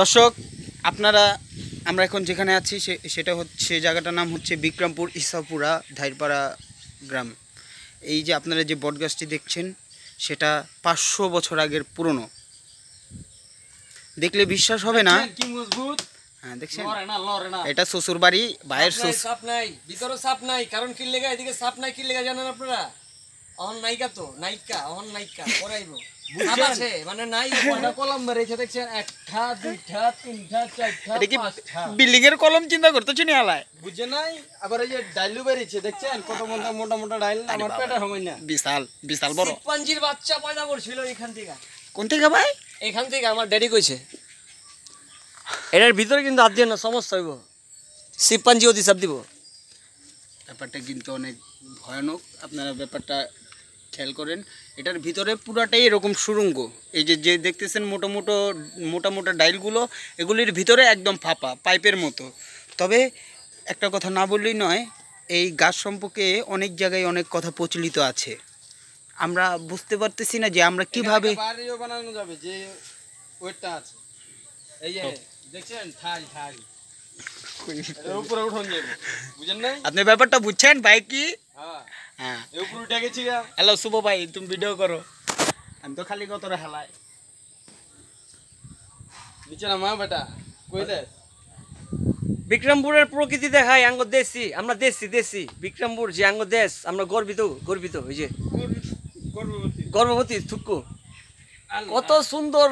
দর্শক আপনারা আমরা এখন যেখানে আছি সেটা হচ্ছে জায়গাটার নাম হচ্ছে বিক্রমপুর ইসাপুরা ধাইরপাড়া গ্রাম এই যে আপনারা যে বটগাছটি দেখছেন সেটা পাঁচশো বছর আগের পুরনো দেখলে বিশ্বাস হবে না হ্যাঁ দেখছেন এটা শ্বশুর বাড়ি বাইরে সাপ নাই ভিতরে সাপ নাই কারণ কি লেগা এদিকে সাপ নাই কি লেগা জানেন আপনারা অহন নায়িকা তো নায়িকা অন নায়িকা পড়াইব মানে একটা দুইটা কলম চিন্তা যে ডাইলু মোটা মোটা পাঞ্জির বাচ্চা করছিল এখান থেকে কোন থেকে ভাই এখান থেকে আমার কইছে এটার ভিতরে কিন্তু আর দিয়ে না সমস্যা হইব শিবপাঞ্জি অতি সাপ দিব ব্যাপারটা কিন্তু অনেক ভয়ানক আপনারা ব্যাপারটা খেয়াল করেন এটার ভিতরে পুরাটাই এরকম সুরঙ্গ এই যে যে দেখতেছেন মোটো মোটো মোটা মোটা ডাইলগুলো এগুলির ভিতরে একদম ফাঁপা পাইপের মতো তবে একটা কথা না বললেই নয় এই গাছ সম্পর্কে অনেক জায়গায় অনেক কথা প্রচলিত আছে আমরা বুঝতে পারতেছি না যে আমরা কিভাবে যে আপনি ব্যাপারটা বুঝছেন ভাই কি হ্যাঁ। হ্যাঁ হ্যালো শুভ ভাই তুমি ভিডিও করো আমি তো খালি কত হেলাই বেটা বিক্রমপুরের প্রকৃতি দেখায় আঙ্গ দেশি আমরা দেশি দেশি বিক্রমপুর যে আঙ্গ দেশ আমরা গর্বিত গর্বিত ওই যে গর্ভবতী থুকু কত সুন্দর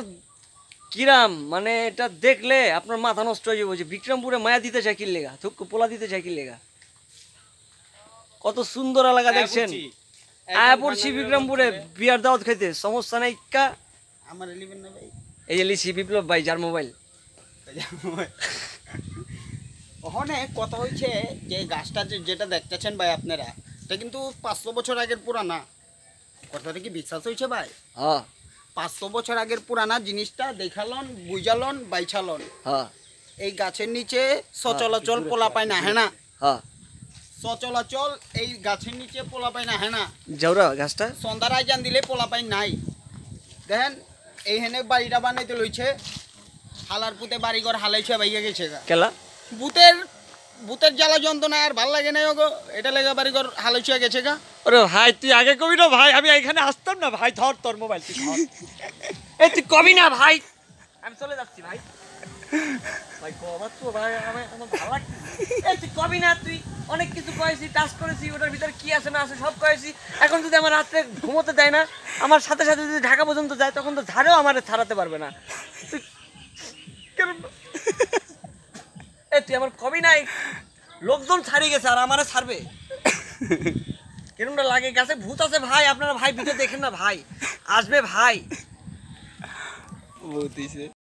কিরাম মানে এটা দেখলে আপনার মাথা নষ্ট হয়ে যাবে বিক্রমপুরে মায়া দিতে চাকির লেগা থুকু পোলা দিতে চাকির লেগা কত সুন্দর এলাকা দেখছেন আয়া পড়ছি বিক্রমপুরে বিয়ার দাওয়াত খাইতে সমস্যা নাই এই এলি লিছি বিপ্লব ভাই যার মোবাইল ওখানে কথা হয়েছে যে গাছটা যেটা দেখতেছেন ভাই আপনারা এটা কিন্তু পাঁচশো বছর আগের পুরানা কথাটা কি বিশ্বাস হয়েছে ভাই হ্যাঁ পাঁচশো বছর আগের পুরানা জিনিসটা দেখালন বুঝালন বাইছালন হ্যাঁ এই গাছের নিচে সচলাচল পোলা হ্যাঁ, পায় না হ্যাঁ, হ্যাঁ। সচলাচল এই গাছের নিচে পোলা পাই না হ্যাঁ না জাউরা গাছটা সন্ধ্যার জান দিলে পোলা পাই নাই দেখেন এই হেনে বাড়িটা বানাইতে লইছে হালার পুতে বাড়ি ঘর হালাইছে বাইয়া গেছে কেলা বুতের ভূতের জ্বালা যন্ত্রণা আর ভাল লাগে না ওগো এটা লেগে বাড়ি ঘর হালাইছে গেছে গা ওরে ভাই তুই আগে কবি না ভাই আমি এখানে আসতাম না ভাই ধর তোর মোবাইল তুই এই তুই কবি না ভাই আমি চলে যাচ্ছি ভাই ভাই কবার তো ভাই আমি আমার ভালো লাগছে তুই কবি না তুই অনেক কিছু কয়েছি টাচ করেছি ওটার ভিতরে কি আছে না আছে সব কয়েছি এখন যদি আমার রাত্রে ঘুমোতে দেয় না আমার সাথে সাথে যদি ঢাকা পর্যন্ত যায় তখন তো ঝাড়েও আমার ছাড়াতে পারবে না তুই কেন এ তুই আমার কবি নাই লোকজন ছাড়িয়ে গেছে আর আমারে ছাড়বে কেরমটা লাগে গেছে ভূত আছে ভাই আপনারা ভাই ভিডিও দেখেন না ভাই আসবে ভাই बहुत ही से